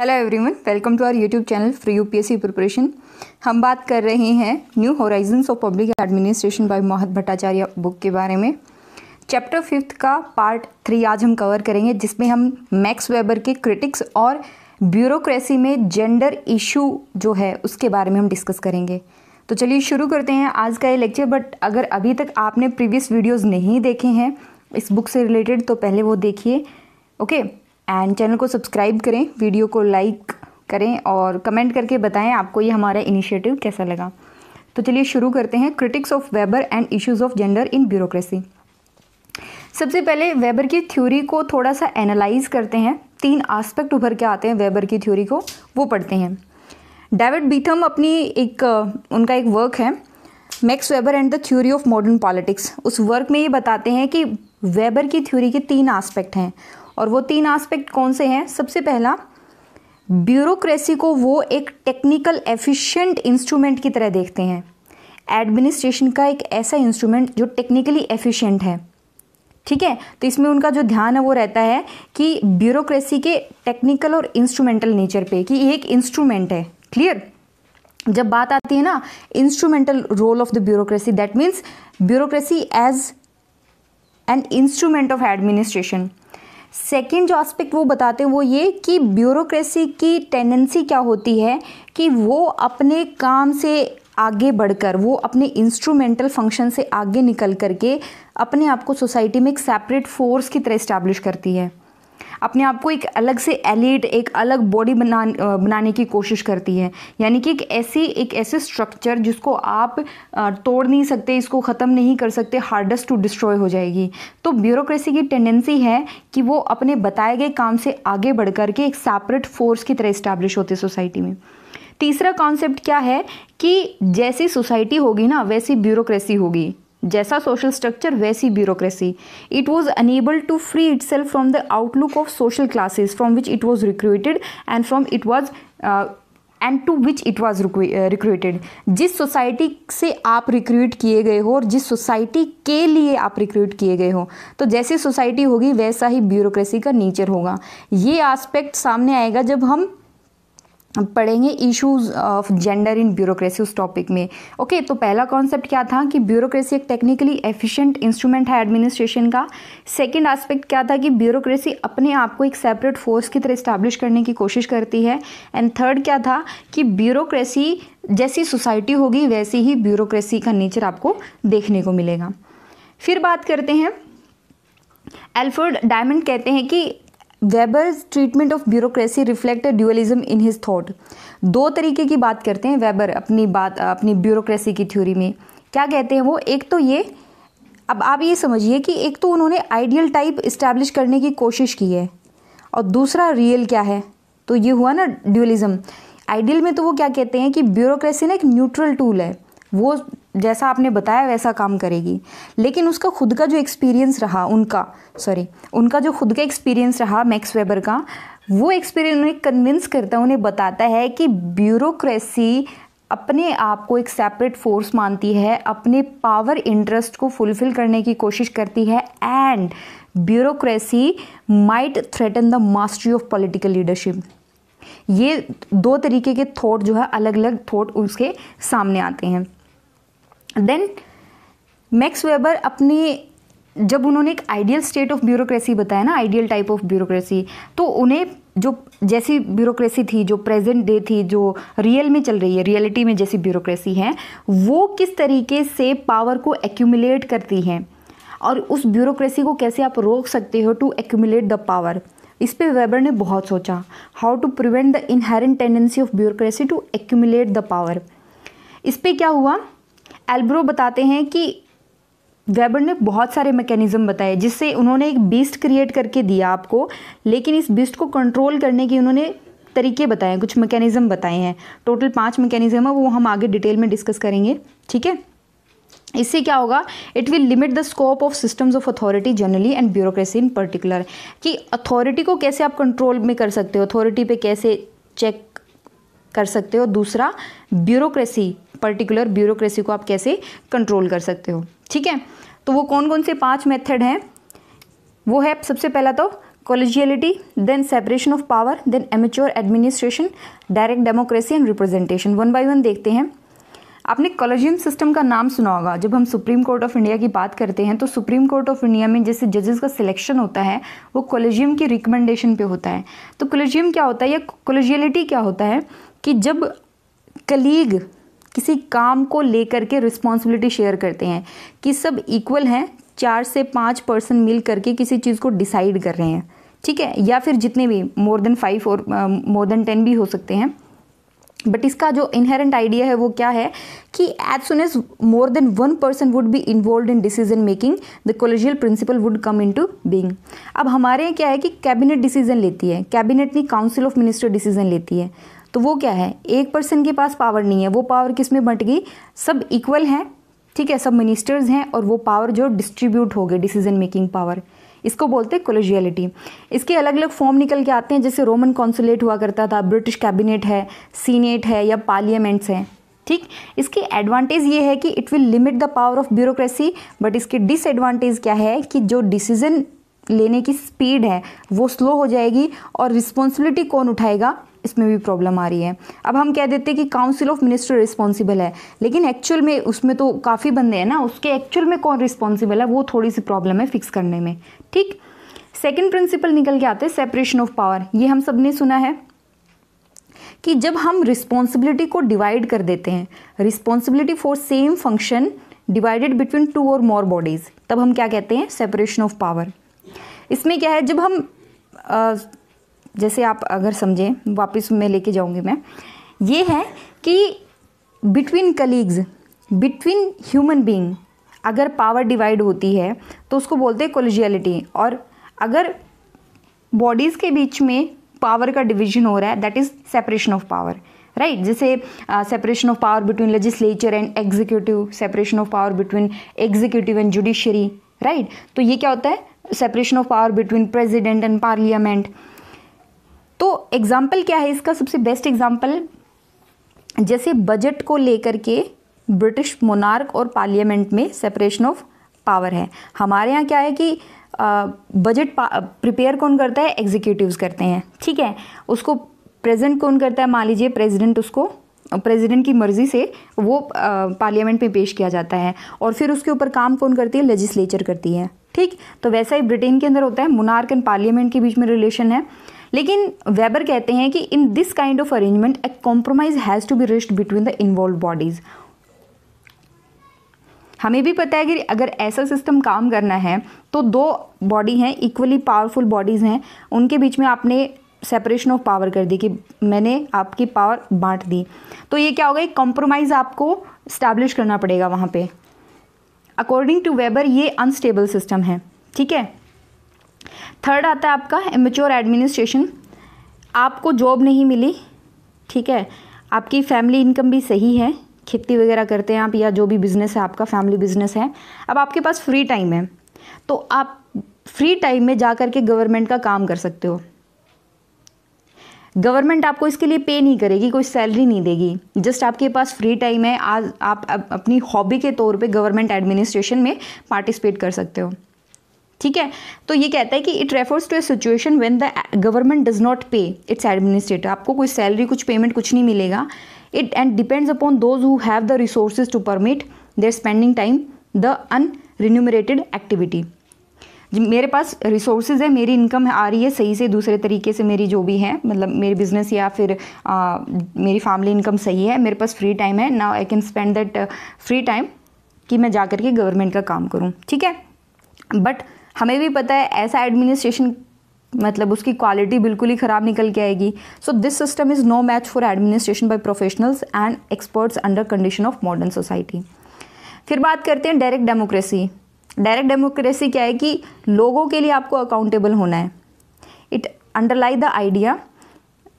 Hello everyone welcome to our YouTube channel free UPSC preparation हम बात कर रहे हैं new horizons of public administration by Mohit Bhattacharya book के बारे में चैप्टर फिफ्थ का पार्ट थ्री आज हम कवर करेंगे जिसमें हम मैक्स वेबर के क्रिटिक्स और ब्यूरोक्रेसी में जेंडर इशू जो है उसके बारे में हम डिस्कस करेंगे तो चलिए शुरू करते हैं आज का ये लेक्चर बट अगर अभी तक आपने प्रीवियस वीडियोज़ नहीं देखे हैं इस बुक से रिलेटेड तो पहले वो देखिए ओके okay? एंड चैनल को सब्सक्राइब करें वीडियो को लाइक करें और कमेंट करके बताएं आपको ये हमारा इनिशिएटिव कैसा लगा तो चलिए शुरू करते हैं critics of Weber and issues of gender in bureaucracy सबसे पहले वेबर की थ्योरी को थोड़ा सा एनालाइज करते हैं तीन आस्पेक्ट उभर के आते हैं वेबर की थ्योरी को वो पढ़ते हैं डेविड बीथम अपनी एक उनका एक वर्क है Max Weber and the theory of modern politics उस वर्क में ये बताते हैं कि वेबर की थ्योरी के तीन आस्पेक्ट हैं और वो तीन आस्पेक्ट कौन से हैं सबसे पहला ब्यूरोक्रेसी को वो एक टेक्निकल एफिशिएंट इंस्ट्रूमेंट की तरह देखते हैं एडमिनिस्ट्रेशन का एक ऐसा इंस्ट्रूमेंट जो टेक्निकली एफिशिएंट है ठीक है तो इसमें उनका जो ध्यान है वो रहता है कि ब्यूरोक्रेसी के टेक्निकल और इंस्ट्रूमेंटल नेचर पे कि ये एक इंस्ट्रूमेंट है क्लियर जब बात आती है ना instrumental role of the bureaucracy that means bureaucracy as an instrument of administration second जो आस्पेक्ट वो बताते हैं वो ये कि ब्यूरोक्रेसी की टेंडेंसी क्या होती है कि वो अपने काम से आगे बढ़कर वो अपने इंस्ट्रूमेंटल फंक्शन से आगे निकल करके अपने आप को सोसाइटी में एक सेपरेट फोर्स की तरह इस्टेब्लिश करती है अपने आप को एक अलग से एलिट एक अलग बॉडी बना बनाने की कोशिश करती है यानी कि एक ऐसी एक ऐसे स्ट्रक्चर जिसको आप तोड़ नहीं सकते इसको ख़त्म नहीं कर सकते हार्डेस्ट टू डिस्ट्रॉय हो जाएगी तो ब्यूरोक्रेसी की टेंडेंसी है कि वो अपने बताए गए काम से आगे बढ़ करके एक सेपरेट फोर्स की तरह इस्टेब्लिश होती है सोसाइटी में तीसरा कॉन्सेप्ट क्या है कि जैसी सोसाइटी होगी ना वैसी ब्यूरोक्रेसी होगी जैसा सोशल स्ट्रक्चर वैसी bureaucracy it was unable to free itself from the outlook of social classes from which it was recruited and from it was and to which it was recruited जिस society से आप recruit किए गए हो और जिस society के लिए आप रिक्रूट किए गए हो तो जैसी सोसाइटी होगी वैसा ही ब्यूरोक्रेसी का नेचर होगा ये आस्पेक्ट सामने आएगा जब हम पढ़ेंगे issues of gender in bureaucracy उस टॉपिक में ओके okay, तो पहला कॉन्सेप्ट क्या था कि ब्यूरोक्रेसी एक टेक्निकली एफिशिएंट इंस्ट्रूमेंट है एडमिनिस्ट्रेशन का सेकंड एस्पेक्ट क्या था कि ब्यूरोक्रेसी अपने आप को एक सेपरेट फोर्स की तरह इस्टेब्लिश करने की कोशिश करती है एंड थर्ड क्या था कि ब्यूरोक्रेसी जैसी सोसाइटी होगी वैसी ही ब्यूरोक्रेसी का नेचर आपको देखने को मिलेगा फिर बात करते हैं एल्फर्ड डायमंड कहते हैं कि Weber's treatment of bureaucracy reflect dualism in his thought दो तरीके की बात करते हैं वेबर अपनी बात अपनी ब्यूरोक्रेसी की थ्योरी में क्या कहते हैं वो एक तो ये अब आप ये समझिए कि एक तो उन्होंने आइडियल टाइप इस्टेब्लिश करने की कोशिश की है और दूसरा रियल क्या है तो ये हुआ ना ड्यूअलिज्म आइडियल में तो वो क्या कहते हैं कि ब्यूरोक्रेसी ना एक न्यूट्रल टूल है वो जैसा आपने बताया वैसा काम करेगी लेकिन उसका खुद का जो एक्सपीरियंस रहा उनका सॉरी उनका जो खुद का एक्सपीरियंस रहा मैक्स वेबर का वो एक्सपीरियंस उन्हें कन्विंस करता है उन्हें बताता है कि ब्यूरोक्रेसी अपने आप को एक सेपरेट फोर्स मानती है अपने पावर इंटरेस्ट को फुलफिल करने की कोशिश करती है and bureaucracy might threaten the mastery of political leadership ये दो तरीके के थॉट जो है अलग अलग थॉट उसके सामने आते हैं देन मैक्स वेबर अपने जब उन्होंने एक आइडियल स्टेट ऑफ ब्यूरोक्रेसी बताया ना आइडियल टाइप ऑफ ब्यूरोक्रेसी तो उन्हें जो जैसी ब्यूरोक्रेसी थी जो प्रेजेंट डे थी जो रियल में चल रही है रियलिटी में जैसी ब्यूरोक्रेसी है वो किस तरीके से पावर को एक्यूमुलेट करती है और उस ब्यूरोक्रेसी को कैसे आप रोक सकते हो टू एक्यूमुलेट द पावर इस पर वेबर ने बहुत सोचा how to prevent the inherent tendency of bureaucracy to accumulate the power इस पर क्या हुआ एल्ब्रो बताते हैं कि वेबर ने बहुत सारे मैकेनिज़्म बताए जिससे उन्होंने एक बीस्ट क्रिएट करके दिया आपको लेकिन इस बीस्ट को कंट्रोल करने के उन्होंने तरीके बताए हैं कुछ मैकेनिज़्म बताए हैं टोटल पाँच मैकेनिज़्म है वो हम आगे डिटेल में डिस्कस करेंगे ठीक है इससे क्या होगा it will limit the scope of systems of authority generally and bureaucracy in particular कि अथॉरिटी को कैसे आप कंट्रोल में कर सकते हो अथॉरिटी पे कैसे चेक कर सकते हो दूसरा ब्यूरोक्रेसी पर्टिकुलर ब्यूरोक्रेसी को आप कैसे कंट्रोल कर सकते हो ठीक है तो वो कौन कौन से पांच मेथड हैं वो है सबसे पहला तो collegiality then separation of power then amateur administration direct democracy and representation one by one देखते हैं आपने कॉलेजियम सिस्टम का नाम सुना होगा जब हम सुप्रीम कोर्ट ऑफ इंडिया की बात करते हैं तो सुप्रीम कोर्ट ऑफ इंडिया में जैसे जजेस का सिलेक्शन होता है वो कॉलेजियम की रिकमेंडेशन पे होता है तो कॉलेजियम क्या होता है या कॉलेजियलिटी क्या होता है कि जब कलीग किसी काम को लेकर के रिस्पॉन्सिबिलिटी शेयर करते हैं कि सब इक्वल हैं चार से पाँच पर्सन मिल करके किसी चीज़ को डिसाइड कर रहे हैं ठीक है या फिर जितने भी मोर देन फाइव और मोर देन टेन भी हो सकते हैं बट इसका जो इनहेरेंट आइडिया है वो क्या है कि as soon as more than one person would be involve in decision making the collegial principle would come into being अब हमारे यहाँ क्या है कि कैबिनेट डिसीजन लेती है कैबिनेट नहीं काउंसिल ऑफ मिनिस्टर डिसीजन लेती है तो वो क्या है एक पर्सन के पास पावर नहीं है वो पावर किस में बंट गई सब इक्वल हैं ठीक है सब मिनिस्टर्स हैं और वो पावर जो डिस्ट्रीब्यूट हो गई डिसीजन मेकिंग पावर इसको बोलते हैं कोलोजियलिटी इसके अलग अलग फॉर्म निकल के आते हैं जैसे रोमन कॉन्सुलेट हुआ करता था ब्रिटिश कैबिनेट है सीनेट है या पार्लियामेंट्स हैं ठीक इसके एडवांटेज ये है कि it will limit the power of bureaucracy but इसके डिसएडवांटेज क्या है कि जो डिसीजन लेने की स्पीड है वो स्लो हो जाएगी और रिस्पॉन्सिबिलिटी कौन उठाएगा इसमें भी प्रॉब्लम आ रही है अब हम कह देते हैं कि काउंसिल ऑफ मिनिस्टर रिस्पॉन्सिबल है लेकिन एक्चुअल में उसमें तो काफ़ी बंदे हैं ना उसके एक्चुअल में कौन रिस्पॉन्सिबल है वो थोड़ी सी प्रॉब्लम है फिक्स करने में ठीक सेकेंड प्रिंसिपल निकल के आते हैं सेपरेशन ऑफ पावर ये हम सब ने सुना है कि जब हम रिस्पॉन्सिबिलिटी को डिवाइड कर देते हैं responsibility for same function divided between two और मोर बॉडीज़ तब हम क्या कहते हैं सेपरेशन ऑफ पावर इसमें क्या है जब हम जैसे आप अगर समझें वापस में लेके जाऊंगी मैं ये है कि between colleagues between human being अगर पावर डिवाइड होती है तो उसको बोलते हैं कोलिजियलिटी और अगर बॉडीज़ के बीच में पावर का डिवीजन हो रहा है that is separation of power right जैसे separation of power between legislature and executive separation of power between executive and judiciary right तो ये क्या होता है separation of power between president and parliament तो एग्ज़ाम्पल क्या है इसका सबसे बेस्ट एग्ज़ाम्पल जैसे बजट को लेकर के ब्रिटिश मोनार्क और पार्लियामेंट में सेपरेशन ऑफ पावर है हमारे यहाँ क्या है कि बजट प्रिपेयर कौन करता है एग्जीक्यूटिवस करते हैं ठीक है उसको प्रेजेंट कौन करता है मान लीजिए प्रेजिडेंट उसको प्रेसिडेंट की मर्ज़ी से वो पार्लियामेंट में पे पेश किया जाता है और फिर उसके ऊपर काम कौन करती है लेजिस्लेचर करती है ठीक तो वैसा ही ब्रिटेन के अंदर होता है मुनार्क एंड पार्लियामेंट के बीच में रिलेशन है लेकिन वेबर कहते हैं कि in this kind of arrangement a compromise has to be reached between the involve bodies हमें भी पता है कि अगर ऐसा सिस्टम काम करना है तो दो बॉडी हैं इक्वली पावरफुल बॉडीज़ हैं उनके बीच में आपने सेपरेशन ऑफ पावर कर दी कि मैंने आपकी पावर बांट दी तो ये क्या होगा एक कॉम्प्रोमाइज़ आपको स्टैब्लिश करना पड़ेगा वहाँ पे अकॉर्डिंग टू वेबर ये अनस्टेबल सिस्टम है ठीक है थर्ड आता है आपका इमेच्योर एडमिनिस्ट्रेशन आपको जॉब नहीं मिली ठीक है आपकी फैमिली इनकम भी सही है खेती वगैरह करते हैं आप या जो भी बिज़नेस है आपका फैमिली बिज़नेस है अब आपके पास फ्री टाइम है तो आप फ्री टाइम में जा कर के गवर्नमेंट का काम कर सकते हो गवर्नमेंट आपको इसके लिए पे नहीं करेगी कोई सैलरी नहीं देगी जस्ट आपके पास फ्री टाइम है आज आप अपनी हॉबी के तौर पे गवर्नमेंट एडमिनिस्ट्रेशन में पार्टिसिपेट कर सकते हो ठीक है तो ये कहता है कि it refers to a situation when the government does not pay its administrator आपको कोई सैलरी कुछ पेमेंट कुछ नहीं मिलेगा it and depends upon those who have the resources to permit their spending time the unremunerated activity मेरे पास resources है मेरी इनकम आ रही है सही से दूसरे तरीके से मेरी जो भी है मतलब मेरे बिजनेस या फिर आ, मेरी फैमिली इनकम सही है मेरे पास फ्री टाइम है now I can spend that free time कि मैं जा करके के गवर्नमेंट का काम करूँ ठीक है बट हमें भी पता है ऐसा एडमिनिस्ट्रेशन मतलब उसकी क्वालिटी बिल्कुल ही ख़राब निकल के आएगी so this system is no match for administration by professionals and experts under condition of modern society फिर बात करते हैं डायरेक्ट डेमोक्रेसी डायरेक्ट डेमोक्रेसी क्या है कि लोगों के लिए आपको अकाउंटेबल होना है इट अंडरलाई द आइडिया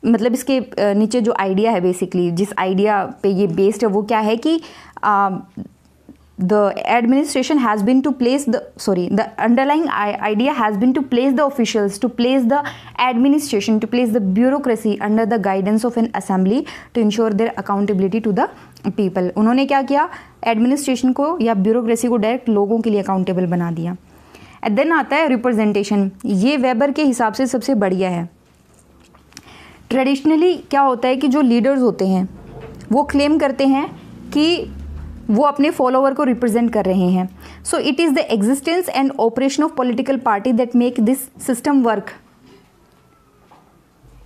मतलब इसके नीचे जो आइडिया है बेसिकली जिस आइडिया पे ये बेस्ड है वो क्या है कि the administration has been to place the sorry the underlying idea has been to place the officials to place the administration to place the bureaucracy under the guidance of an assembly to ensure their accountability to the people उन्होंने क्या किया administration को या bureaucracy को direct लोगों के लिए accountable बना दिया एंड देन आता है रिप्रेजेंटेशन ये वेबर के हिसाब से सबसे बढ़िया है ट्रेडिशनली क्या होता है कि जो लीडर्स होते हैं वो क्लेम करते हैं कि वो अपने फॉलोवर को रिप्रेजेंट कर रहे हैं so it is the existence and operation of political party that make this system work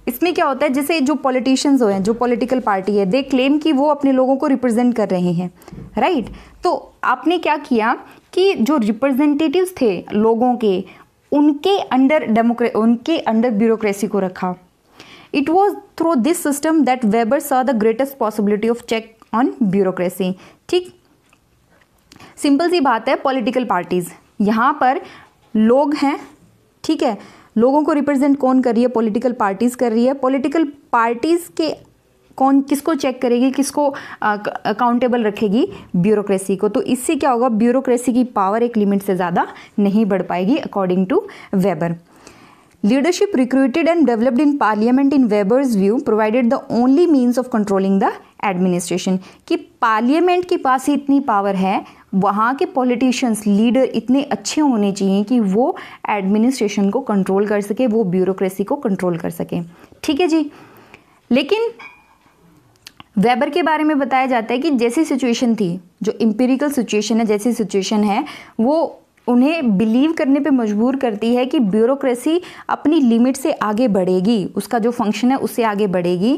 इसमें क्या होता है जैसे जो पॉलिटिशियंस हैं जो पॉलिटिकल पार्टी है दे क्लेम कि वो अपने लोगों को रिप्रेजेंट कर रहे हैं राइट right? तो आपने क्या किया कि जो रिप्रेजेंटेटिव्स थे लोगों के उनके अंडर डेमोक्रे उनके अंडर ब्यूरोक्रेसी को रखा it was through this system that Weber are the greatest possibility of check on bureaucracy ठीक सिंपल सी बात है पॉलिटिकल पार्टीज़ यहाँ पर लोग हैं ठीक है लोगों को रिप्रेजेंट कौन कर रही है पॉलिटिकल पार्टीज़ कर रही है पॉलिटिकल पार्टीज़ के कौन किसको चेक करेगी किसको अकाउंटेबल रखेगी ब्यूरोक्रेसी को तो इससे क्या होगा ब्यूरोक्रेसी की पावर एक लिमिट से ज़्यादा नहीं बढ़ पाएगी according to Weber Leadership recruited and developed in parliament in Weber's view provided the only means of controlling the administration कि पार्लियामेंट के पास ही इतनी पावर है वहाँ के पॉलिटिशियंस लीडर इतने अच्छे होने चाहिए कि वो एडमिनिस्ट्रेशन को कंट्रोल कर सके वो ब्यूरोक्रेसी को कंट्रोल कर सके ठीक है जी लेकिन वेबर के बारे में बताया जाता है कि जैसी सिचुएशन थी जो इम्पेरिकल सिचुएशन है जैसी सिचुएशन है वो उन्हें बिलीव करने पे मजबूर करती है कि ब्यूरोक्रेसी अपनी लिमिट से आगे बढ़ेगी उसका जो फंक्शन है उससे आगे बढ़ेगी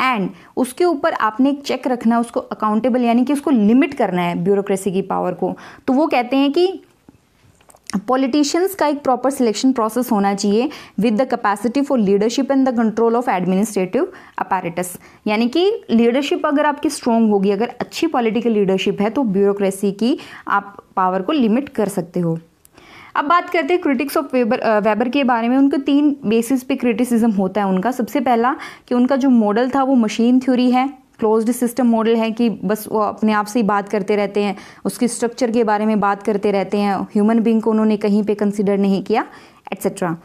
एंड उसके ऊपर आपने एक चेक रखना है उसको अकाउंटेबल यानी कि उसको लिमिट करना है ब्यूरोक्रेसी की पावर को तो वो कहते हैं कि पॉलिटिशियंस का एक प्रॉपर सिलेक्शन प्रोसेस होना चाहिए with the capacity for leadership and the control of administrative apparatus यानी कि लीडरशिप अगर आपकी स्ट्रॉन्ग होगी अगर अच्छी पॉलिटिकल लीडरशिप है तो ब्यूरोक्रेसी की आप पावर को लिमिट कर सकते हो अब बात करते हैं क्रिटिक्स ऑफ वेबर वेबर के बारे में उनके तीन बेसिस पे क्रिटिसिज्म होता है उनका सबसे पहला कि उनका जो मॉडल था वो मशीन थ्योरी है क्लोज्ड सिस्टम मॉडल है कि बस वो अपने आप से ही बात करते रहते हैं उसकी स्ट्रक्चर के बारे में बात करते रहते हैं ह्यूमन बींग को उन्होंने कहीं पे कंसिडर नहीं किया एट्सेट्रा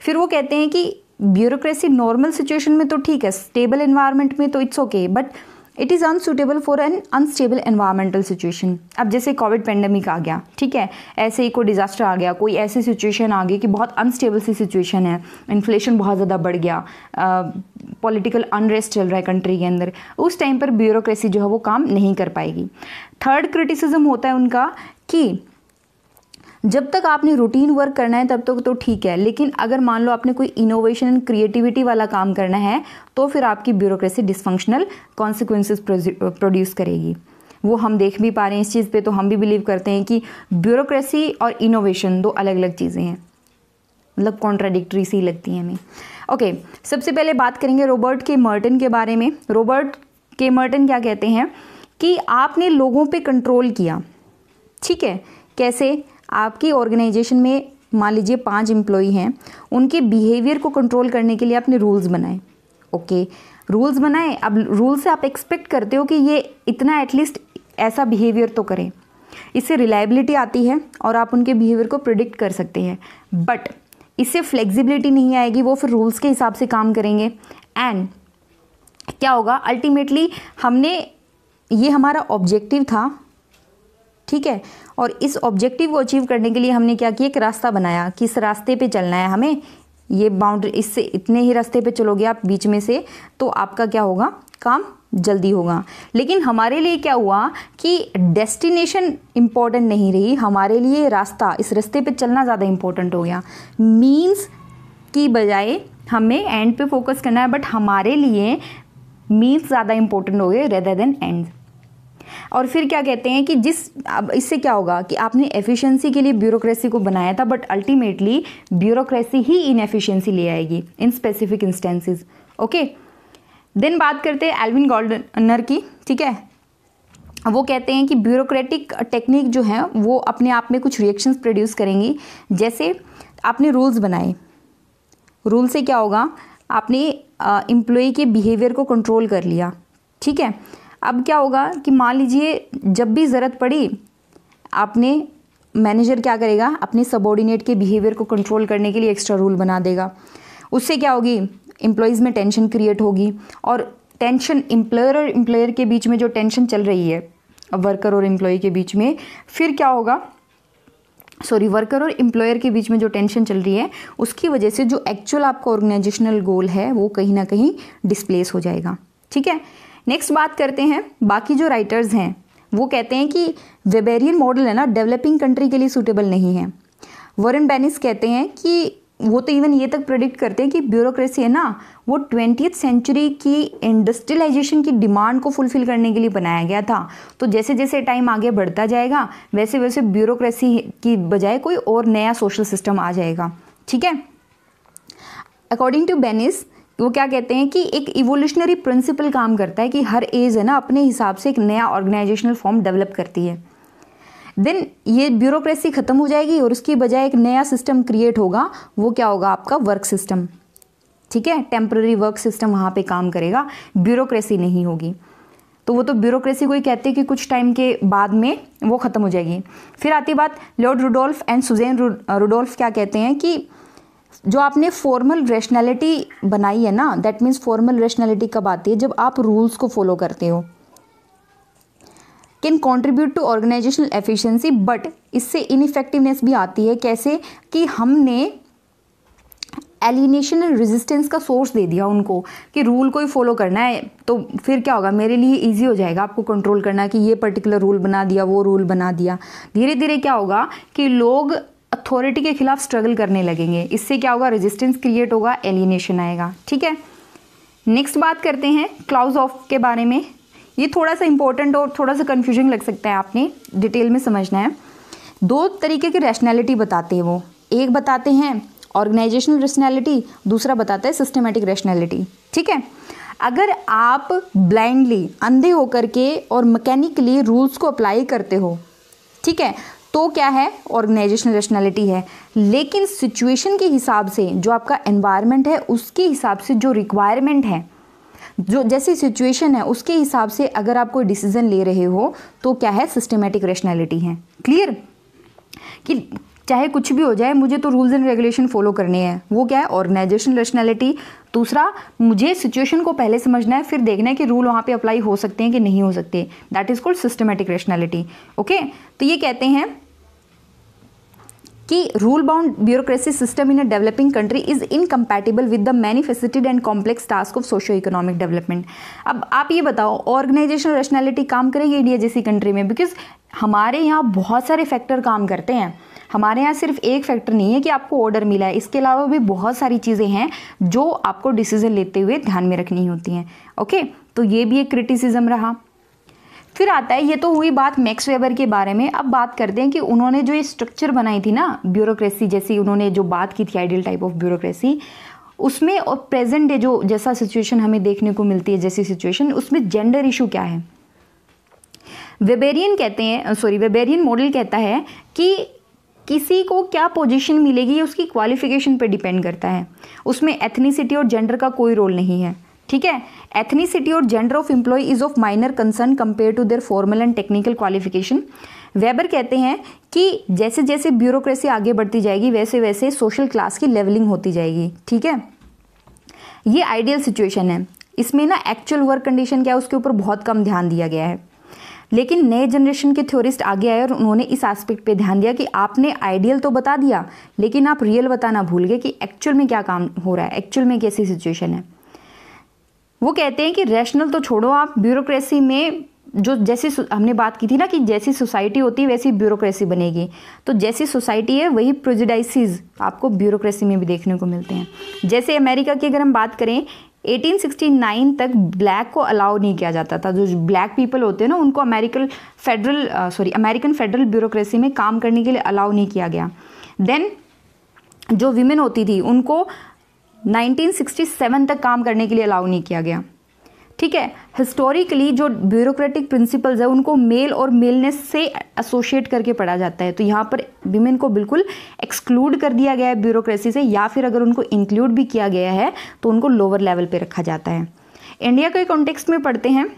फिर वो कहते हैं कि ब्यूरोक्रेसी नॉर्मल सिचुएशन में तो ठीक है स्टेबल इन्वायरमेंट में तो it's okay but it is unsuitable for an unstable environmental situation अब जैसे कोविड पेंडेमिक आ गया ठीक है ऐसे ही कोई डिज़ास्टर आ गया कोई ऐसी सिचुएशन आ गई कि बहुत अनस्टेबल सी सिचुएशन है इन्फ्लेशन बहुत ज़्यादा बढ़ गया पॉलिटिकल अनरेस्ट चल रहा है कंट्री के अंदर उस टाइम पर ब्यूरोक्रेसी जो है वो काम नहीं कर पाएगी थर्ड क्रिटिसिज्म होता है उनका कि जब तक आपने रूटीन वर्क करना है तब तक तो, ठीक है लेकिन अगर मान लो आपने कोई इनोवेशन एंड क्रिएटिविटी वाला काम करना है तो फिर आपकी ब्यूरोक्रेसी डिसफंक्शनल कॉन्सिक्वेंसेस प्रोड्यूस करेगी वो हम देख भी पा रहे हैं इस चीज़ पे तो हम भी बिलीव करते हैं कि ब्यूरोक्रेसी और इनोवेशन दो अलग अलग चीज़ें हैं मतलब कॉन्ट्राडिक्टरी सी लगती हैं हमें ओके okay, सबसे पहले बात करेंगे रॉबर्ट के मर्टन के बारे में रॉबर्ट के मर्टन क्या कहते हैं कि आपने लोगों पे कंट्रोल किया ठीक है कैसे आपकी ऑर्गेनाइजेशन में मान लीजिए पाँच एम्प्लॉई हैं उनके बिहेवियर को कंट्रोल करने के लिए आपने रूल्स बनाए ओके रूल्स बनाए अब रूल्स से आप एक्सपेक्ट करते हो कि ये इतना एटलीस्ट ऐसा बिहेवियर तो करें इससे रिलायबिलिटी आती है और आप उनके बिहेवियर को प्रिडिक्ट कर सकते हैं बट इससे फ्लेक्सिबिलिटी नहीं आएगी वो फिर रूल्स के हिसाब से काम करेंगे एंड क्या होगा अल्टीमेटली हमने ये हमारा ऑब्जेक्टिव था ठीक है और इस ऑब्जेक्टिव को अचीव करने के लिए हमने क्या किया एक रास्ता बनाया किस रास्ते पे चलना है हमें ये बाउंड्री इससे इतने ही रास्ते पे चलोगे आप बीच में से तो आपका क्या होगा काम जल्दी होगा लेकिन हमारे लिए क्या हुआ कि डेस्टिनेशन इम्पॉर्टेंट नहीं रही हमारे लिए रास्ता इस रास्ते पे चलना ज़्यादा इम्पॉर्टेंट हो गया मीन्स की बजाय हमें एंड पे फोकस करना है बट हमारे लिए मीन्स ज़्यादा इम्पोर्टेंट हो गए रेदर देन एंड और फिर क्या कहते हैं कि जिस अब इससे क्या होगा कि आपने एफिशिएंसी के लिए ब्यूरोक्रेसी को बनाया था बट अल्टीमेटली ब्यूरोक्रेसी ही इनएफिशिएंसी ले आएगी in specific instances okay then बात करते हैं एल्विन गॉल्डनर की ठीक है वो कहते हैं कि ब्यूरोक्रेटिक टेक्निक जो है वो अपने आप में कुछ रिएक्शंस प्रोड्यूस करेंगी जैसे आपने रूल्स बनाए रूल से क्या होगा आपने एम्प्लॉय के बिहेवियर को कंट्रोल कर लिया ठीक है अब क्या होगा कि मान लीजिए जब भी ज़रूरत पड़ी आपने मैनेजर क्या करेगा अपने सबॉर्डिनेट के बिहेवियर को कंट्रोल करने के लिए एक्स्ट्रा रूल बना देगा उससे क्या होगी एम्प्लॉयज़ में टेंशन क्रिएट होगी और टेंशन एम्प्लॉयर और एम्प्लॉयर के बीच में जो टेंशन चल रही है वर्कर और एम्प्लॉय के बीच में फिर क्या होगा सॉरी वर्कर और एम्प्लॉयर के बीच में जो टेंशन चल रही है उसकी वजह से जो एक्चुअल आपका ऑर्गेनाइजेशनल गोल है वो कहीं ना कहीं डिस्प्लेस हो जाएगा ठीक है नेक्स्ट बात करते हैं बाकी जो राइटर्स हैं वो कहते हैं कि वेबेरियन मॉडल है ना डेवलपिंग कंट्री के लिए सूटेबल नहीं है वरन बेनिस कहते हैं कि वो तो इवन ये तक प्रेडिक्ट करते हैं कि ब्यूरोक्रेसी है ना वो ट्वेंटी सेंचुरी की इंडस्ट्रियलाइजेशन की डिमांड को फुलफिल करने के लिए बनाया गया था तो जैसे जैसे टाइम आगे बढ़ता जाएगा वैसे वैसे ब्यूरोक्रेसी की बजाय कोई और नया सोशल सिस्टम आ जाएगा ठीक है अकॉर्डिंग टू बेनिस वो क्या कहते हैं कि एक इवोल्यूशनरी प्रिंसिपल काम करता है कि हर एज है ना अपने हिसाब से एक नया ऑर्गेनाइजेशनल फॉर्म डेवलप करती है देन ये ब्यूरोक्रेसी ख़त्म हो जाएगी और उसकी बजाय एक नया सिस्टम क्रिएट होगा वो क्या होगा आपका वर्क सिस्टम ठीक है टेम्प्ररी वर्क सिस्टम वहाँ पे काम करेगा ब्यूरोक्रेसी नहीं होगी तो वो तो ब्यूरोक्रेसी को ही कहते हैं कि कुछ टाइम के बाद में वो ख़त्म हो जाएगी फिर आती बात Lloyd Rudolph and Susanne Rudolph क्या कहते हैं कि जो आपने फॉर्मल रेशनैलिटी बनाई है ना दैट मीन्स फॉर्मल रेशनैलिटी कब आती है जब आप रूल्स को फॉलो करते हो can contribute to organisational efficiency but इससे इनफेक्टिवनेस भी आती है कैसे कि हमने एलिनेशन रेजिस्टेंस का सोर्स दे दिया उनको कि रूल को ही फॉलो करना है तो फिर क्या होगा मेरे लिए इजी हो जाएगा आपको कंट्रोल करना कि ये पर्टिकुलर रूल बना दिया वो रूल बना दिया धीरे धीरे क्या होगा कि लोग अथॉरिटी के खिलाफ स्ट्रगल करने लगेंगे इससे क्या होगा रेजिस्टेंस क्रिएट होगा एलिनेशन आएगा ठीक है नेक्स्ट बात करते हैं क्लाउज ऑफ के बारे में ये थोड़ा सा इंपॉर्टेंट और थोड़ा सा कन्फ्यूजन लग सकता है आपने डिटेल में समझना है दो तरीके की रैशनैलिटी बताते हैं वो एक बताते हैं ऑर्गेनाइजेशनल रेशनैलिटी दूसरा बताता है सिस्टमेटिक रेशनैलिटी ठीक है अगर आप ब्लाइंडली अंधे होकर के और मैकेनिकली रूल्स को अप्लाई करते हो ठीक है तो क्या है ऑर्गेनाइजेशनल रेशनैलिटी है लेकिन सिचुएशन के हिसाब से जो आपका एनवायरनमेंट है उसके हिसाब से जो रिक्वायरमेंट है जो जैसी सिचुएशन है उसके हिसाब से अगर आप कोई डिसीजन ले रहे हो तो क्या है सिस्टमेटिक रेशनैलिटी है क्लियर कि चाहे कुछ भी हो जाए मुझे तो रूल्स एंड रेगुलेशन फॉलो करने हैं वो क्या है ऑर्गेनाइजेशन रेशनैलिटी दूसरा मुझे सिचुएशन को पहले समझना है फिर देखना है कि रूल वहाँ पे अप्लाई हो सकते हैं कि नहीं हो सकते that is called systematic rationality okay तो ये कहते हैं कि rule bound bureaucracy system in a developing country is incompatible with the manifested and complex task of socio economic development अब आप ये बताओ ऑर्गेनाइजेशन रेशनैलिटी काम करेगी इंडिया जैसी कंट्री में बिकॉज हमारे यहाँ बहुत सारे फैक्टर काम करते हैं हमारे यहाँ सिर्फ एक फैक्टर नहीं है कि आपको ऑर्डर मिला है इसके अलावा भी बहुत सारी चीज़ें हैं जो आपको डिसीजन लेते हुए ध्यान में रखनी होती हैं ओके तो ये भी एक क्रिटिसिज्म रहा फिर आता है ये तो हुई बात मैक्स वेबर के बारे में अब बात करते हैं कि उन्होंने जो ये स्ट्रक्चर बनाई थी ना ब्यूरोक्रेसी जैसी उन्होंने जो बात की थी आइडियल टाइप ऑफ ब्यूरोक्रेसी उसमें और प्रेजेंट डे जो जैसा सिचुएशन हमें देखने को मिलती है जैसी सिचुएशन उसमें जेंडर इशू क्या है वेबेरियन कहते हैं सॉरी वेबेरियन मॉडल कहता है कि किसी को क्या पोजीशन मिलेगी ये उसकी क्वालिफिकेशन पे डिपेंड करता है उसमें एथनीसिटी और जेंडर का कोई रोल नहीं है ठीक है एथनीसिटी और gender of employ is of minor concern compare to their formal and technical qualification Weber कहते हैं कि जैसे जैसे ब्यूरोक्रेसी आगे बढ़ती जाएगी वैसे वैसे सोशल क्लास की लेवलिंग होती जाएगी ठीक है ये आइडियल सिचुएशन है इसमें ना एक्चुअल वर्क कंडीशन क्या है उसके ऊपर बहुत कम ध्यान दिया गया है लेकिन नए जनरेशन के थ्योरिस्ट आगे आए और उन्होंने इस एस्पेक्ट पे ध्यान दिया कि आपने आइडियल तो बता दिया लेकिन आप रियल बताना भूल गए कि एक्चुअल में क्या काम हो रहा है एक्चुअल में कैसी सिचुएशन है वो कहते हैं कि रैशनल तो छोड़ो आप ब्यूरोक्रेसी में जो जैसी हमने बात की थी ना कि जैसी सोसाइटी होती है वैसी ब्यूरोक्रेसी बनेगी तो जैसी सोसाइटी है वही प्रोजिडाइसिस आपको ब्यूरोक्रेसी में भी देखने को मिलते हैं जैसे अमेरिका की अगर हम बात करें 1869 तक ब्लैक को अलाउ नहीं किया जाता था जो ब्लैक पीपल होते हैं ना उनको American federal sorry American federal bureaucracy में काम करने के लिए अलाउ नहीं किया गया देन जो वीमेन होती थी उनको 1967 तक काम करने के लिए अलाउ नहीं किया गया ठीक है हिस्टोरिकली जो ब्यूरोक्रेटिक प्रिंसिपल्स है उनको मेल और मेलनेस से एसोशिएट करके पढ़ा जाता है तो यहाँ पर विमेन को बिल्कुल एक्सक्लूड कर दिया गया है ब्यूरोक्रेसी से या फिर अगर उनको इंक्लूड भी किया गया है तो उनको लोअर लेवल पर रखा जाता है इंडिया के कॉन्टेक्स में पढ़ते हैं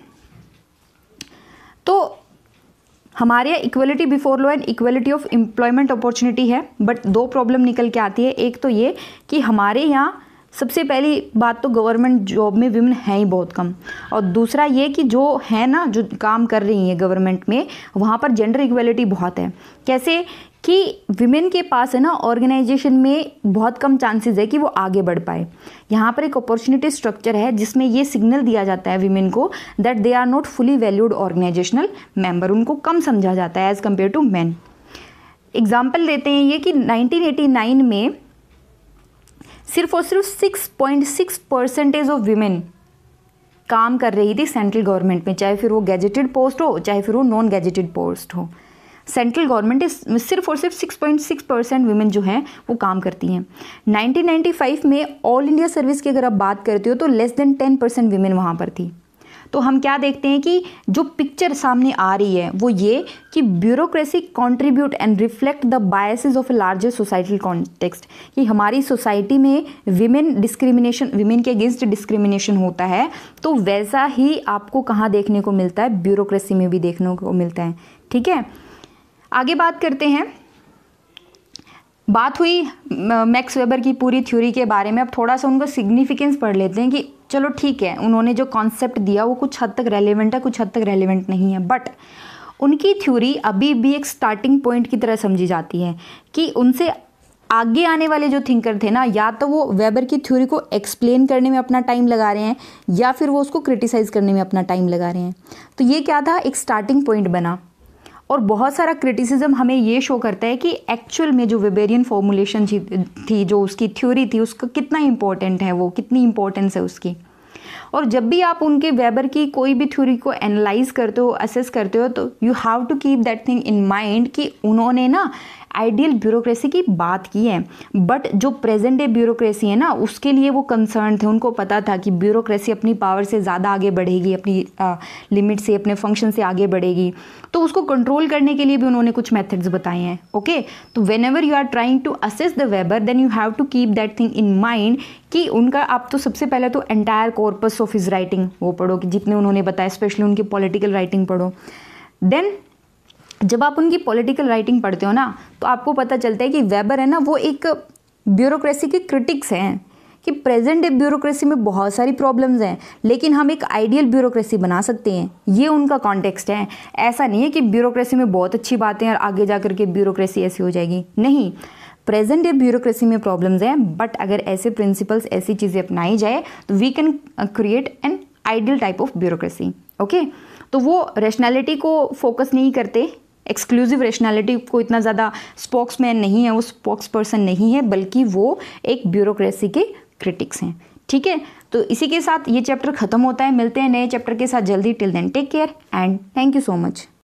तो हमारे यहाँ equality before law and equality of employment opportunity है बट दो प्रॉब्लम निकल के आती है एक तो ये कि हमारे यहाँ सबसे पहली बात तो गवर्नमेंट जॉब में विमेन हैं ही बहुत कम और दूसरा ये कि जो है ना जो काम कर रही हैं गवर्नमेंट में वहाँ पर जेंडर इक्वलिटी बहुत है कैसे कि विमेन के पास है ना ऑर्गेनाइजेशन में बहुत कम चांसेस है कि वो आगे बढ़ पाए यहाँ पर एक अपॉर्चुनिटी स्ट्रक्चर है जिसमें ये सिग्नल दिया जाता है विमेन को that they are not fully valued organisational member उनको कम समझा जाता है as compare to man example देते हैं ये कि 1989 में सिर्फ और सिर्फ six point six percentage of women काम कर रही थी सेंट्रल गवर्नमेंट में चाहे फिर वो गैजेटेड पोस्ट हो चाहे फिर वो नॉन गैजेटेड पोस्ट हो सेंट्रल गवर्नमेंट सिर्फ और सिर्फ 6.6 परसेंट वीमेन जो हैं वो काम करती हैं 1995 में ऑल इंडिया सर्विस की अगर आप बात करते हो तो लेस देन 10 परसेंट वीमेन वहाँ पर थी तो हम क्या देखते हैं कि जो पिक्चर सामने आ रही है वो ये कि bureaucracy contribute and reflect the biases of a larger societal context कि हमारी सोसाइटी में विमेन डिस्क्रिमिनेशन विमेन के अगेंस्ट डिस्क्रिमिनेशन होता है तो वैसा ही आपको कहाँ देखने को मिलता है ब्यूरोक्रेसी में भी देखने को मिलता है ठीक है आगे बात करते हैं बात हुई मैक्स वेबर की पूरी थ्योरी के बारे में अब थोड़ा सा उनका सिग्निफिकेंस पढ़ लेते हैं कि चलो ठीक है उन्होंने जो कॉन्सेप्ट दिया वो कुछ हद तक रेलिवेंट है कुछ हद तक रेलिवेंट नहीं है बट उनकी थ्योरी अभी भी एक स्टार्टिंग पॉइंट की तरह समझी जाती है कि उनसे आगे आने वाले जो थिंकर थे ना या तो वो वेबर की थ्योरी को एक्सप्लेन करने में अपना टाइम लगा रहे हैं या फिर वो उसको क्रिटिसाइज़ करने में अपना टाइम लगा रहे हैं तो ये क्या था एक स्टार्टिंग पॉइंट बना और बहुत सारा क्रिटिसिज्म हमें ये शो करता है कि एक्चुअल में जो वेबेरियन फॉर्मुलेशन थी जो उसकी थ्योरी थी उसका कितना इम्पोर्टेंट है वो कितनी इम्पोर्टेंस है उसकी और जब भी आप उनके वेबर की कोई भी थ्योरी को एनालाइज करते हो असेस करते हो तो you have to keep that thing in mind कि उन्होंने ना आइडियल ब्यूरोक्रेसी की बात की है बट जो प्रेजेंट डे ब्यूरोक्रेसी है ना उसके लिए वो कंसर्न थे उनको पता था कि ब्यूरोक्रेसी अपनी पावर से ज़्यादा आगे बढ़ेगी अपनी लिमिट से अपने फंक्शन से आगे बढ़ेगी तो उसको कंट्रोल करने के लिए भी उन्होंने कुछ मेथड्स बताए हैं ओके तो whenever you are trying to assess the Weber then you have to keep that thing in mind कि उनका आप तो सबसे पहले तो entire corpus of his writing वो पढ़ो कि जितने उन्होंने बताया स्पेशली उनकी पॉलिटिकल राइटिंग पढ़ो देन जब आप उनकी पॉलिटिकल राइटिंग पढ़ते हो ना तो आपको पता चलता है कि वेबर है ना वो एक ब्यूरोक्रेसी के क्रिटिक्स हैं कि प्रेजेंट डे ब्यूरोक्रेसी में बहुत सारी प्रॉब्लम्स हैं लेकिन हम एक आइडियल ब्यूरोक्रेसी बना सकते हैं ये उनका कॉन्टेक्स्ट है ऐसा नहीं है कि ब्यूरोक्रेसी में बहुत अच्छी बातें और आगे जा करके ब्यूरोक्रेसी ऐसी हो जाएगी नहीं प्रेजेंट डे ब्यूरोक्रेसी में प्रॉब्लम्स हैं बट अगर ऐसे प्रिंसिपल्स ऐसी चीज़ें अपनाई जाए तो we can create an ideal type of bureaucracy okay तो वो रेशनैलिटी को फोकस नहीं करते एक्सक्लूसिव रेशनैलिटी को इतना ज़्यादा स्पोक्स नहीं है वो स्पोक्स पर्सन नहीं है बल्कि वो एक ब्यूरोक्रेसी के क्रिटिक्स हैं ठीक है तो इसी के साथ ये चैप्टर खत्म होता है मिलते हैं नए चैप्टर के साथ जल्दी till then take care and thank you so much